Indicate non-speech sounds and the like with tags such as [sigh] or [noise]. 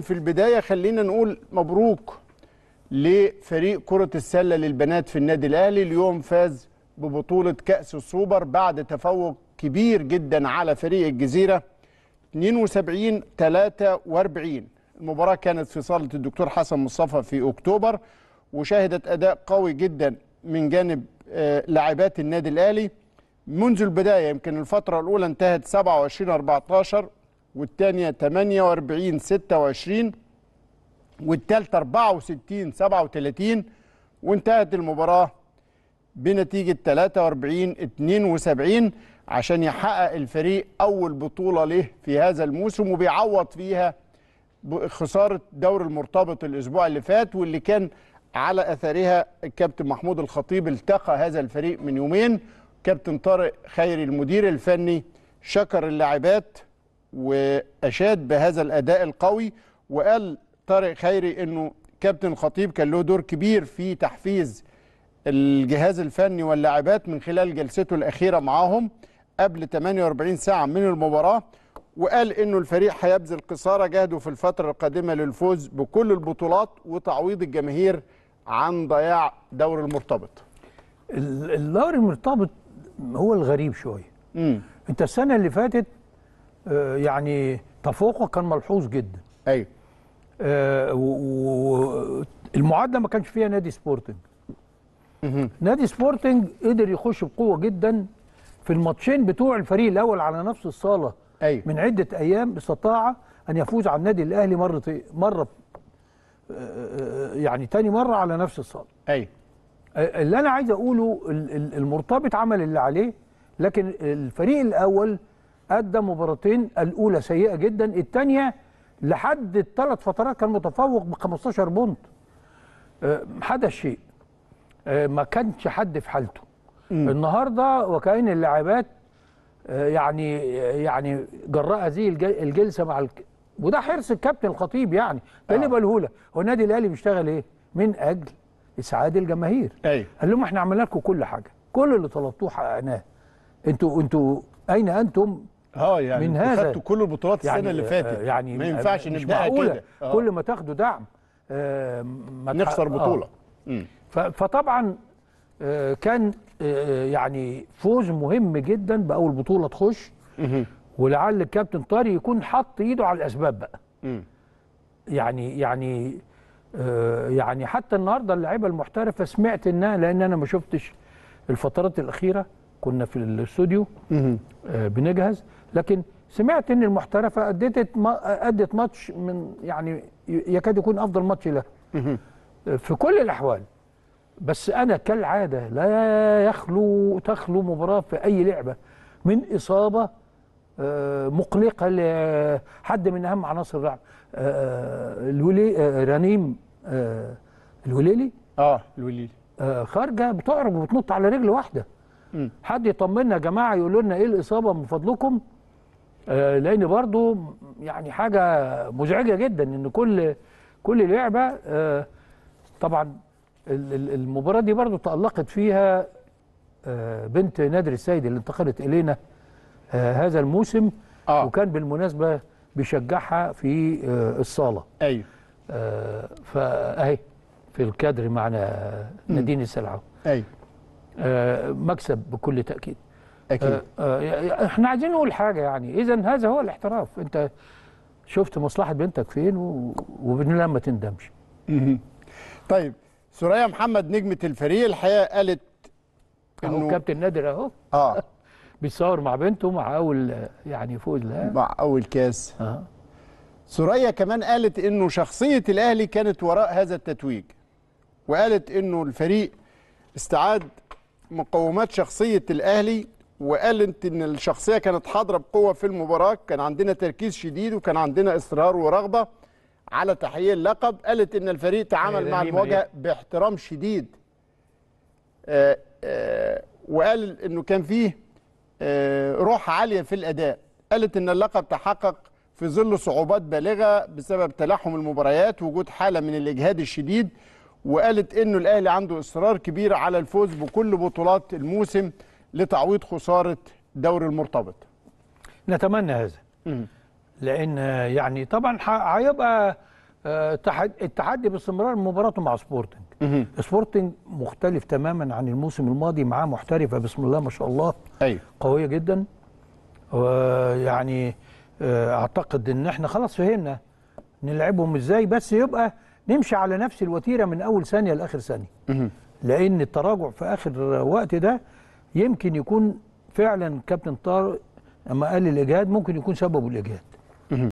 في البداية خلينا نقول مبروك لفريق كرة السلة للبنات في النادي الأهلي اليوم فاز ببطولة كأس السوبر بعد تفوق كبير جدا على فريق الجزيرة 72 43 المباراة كانت في صالة الدكتور حسن مصطفى في أكتوبر وشهدت أداء قوي جدا من جانب آه، لاعبات النادي الأهلي منذ البداية يمكن الفترة الأولى انتهت 27 14 والتانية 48 26 والتالتة 64 37 وانتهت المباراة بنتيجة 43 72 عشان يحقق الفريق أول بطولة له في هذا الموسم وبيعوض فيها خسارة دور المرتبط الأسبوع اللي فات واللي كان على أثرها الكابتن محمود الخطيب التقى هذا الفريق من يومين كابتن طارق خيري المدير الفني شكر اللاعبات واشاد بهذا الاداء القوي وقال طارق خيري انه كابتن الخطيب كان له دور كبير في تحفيز الجهاز الفني واللاعبات من خلال جلسته الاخيره معاهم قبل 48 ساعه من المباراه وقال انه الفريق هيبذل قصارى جهده في الفتره القادمه للفوز بكل البطولات وتعويض الجماهير عن ضياع دور المرتبط الدوري المرتبط هو الغريب شويه انت السنه اللي فاتت آه، يعني تفوقه كان ملحوظ جدا ايوه آه، والمعادله ما كانش فيها نادي سبورتنج نادي سبورتنج قدر يخش بقوه جدا في الماتشين بتوع الفريق الاول على نفس الصاله أيوه. من عده ايام استطاع ان يفوز على النادي الاهلي مره مره آه، يعني تاني مره على نفس الصاله ايوه اللي انا عايز اقوله المرتبط عمل اللي عليه لكن الفريق الاول أدى مباراتين الأولى سيئة جدا الثانية لحد الثلاث فترات كان متفوق ب 15 بونت حدث آه، شيء آه، ما كانش حد في حالته م. النهارده وكأن اللاعبات آه، يعني يعني جراء هذه الجلسه مع الك... وده حرص الكابتن الخطيب يعني ده اللي آه. بقوله هو النادي الاهلي بيشتغل ايه؟ من اجل اسعاد الجماهير أيوه. قال لهم احنا عملنا لكم كل حاجه كل اللي طلبتوه حققناه انتوا انتوا اين انتم اه يعني من هذا خدتوا كل البطولات السنه يعني اللي فاتت آه، يعني ما آه، ينفعش نبداها كده آه. كل ما تاخدوا دعم ما نخسر بطوله فطبعا كان يعني فوز مهم جدا باول بطوله تخش ولعل الكابتن طارق يكون حط ايده على الاسباب بقى يعني يعني يعني حتى النهارده اللعيبه المحترفه سمعت انها لان انا ما شفتش الفترات الاخيره كنا في الاستوديو آه، بنجهز لكن سمعت ان المحترفه ما ادت ماتش من يعني يكاد يكون افضل ماتش لها في كل الاحوال بس انا كالعاده لا يخلو تخلو مباراه في اي لعبه من اصابه آه، مقلقه لحد من اهم عناصر الرعب آه، الولي رنيم الوليلي اه الوليلي خارجه بتعرج وبتنط على رجل واحده حد يطمنا يا جماعه يقول لنا ايه الاصابه من فضلكم آه لان برضو يعني حاجه مزعجه جدا ان كل كل لعبه آه طبعا المباراه دي برضو تالقت فيها آه بنت نادر السيد اللي انتقلت الينا آه هذا الموسم آه. وكان بالمناسبه بيشجعها في آه الصاله ايوه آه فاهي في الكادر معنا نادين السلعه ايوه آه، مكسب بكل تاكيد اكيد آه، آه، احنا عايزين نقول حاجه يعني اذا هذا هو الاحتراف انت شفت مصلحه بنتك فين وبالله ما تندمش طيب سوريا محمد نجمه الفريق الحقيقه قالت انه كابتن نادر اهو اه [laughs] بيتصور مع بنته مع اول يعني فوز لها مع اول كاس اه سوريا كمان قالت انه شخصيه الاهلي كانت وراء هذا التتويج وقالت انه الفريق استعاد مقومات شخصيه الاهلي وقال انت ان الشخصيه كانت حاضره بقوه في المباراه كان عندنا تركيز شديد وكان عندنا اصرار ورغبه على تحقيق اللقب قالت ان الفريق تعامل إيه، مع المواجهه باحترام شديد آآ آه، آآ آه، وقال انه كان فيه آه، روح عاليه في الاداء قالت ان اللقب تحقق في ظل صعوبات بالغه بسبب تلاحم المباريات وجود حاله من الاجهاد الشديد وقالت انه الاهلي عنده اصرار كبير على الفوز بكل بطولات الموسم لتعويض خساره دوري المرتبط. نتمنى هذا. لان يعني طبعا هيبقى آه، التحدي باستمرار مباراته مع سبورتنج. سبورتنج مختلف تماما عن الموسم الماضي معاه محترفه بسم الله ما شاء الله. ايوه قويه جدا. ويعني آه، اعتقد ان احنا خلاص فهمنا نلعبهم ازاي بس يبقى نمشي على نفس الوتيره من اول ثانيه لاخر ثانيه لان التراجع في اخر وقت ده يمكن يكون فعلا كابتن طارق لما قال الاجهاد ممكن يكون سببه الاجهاد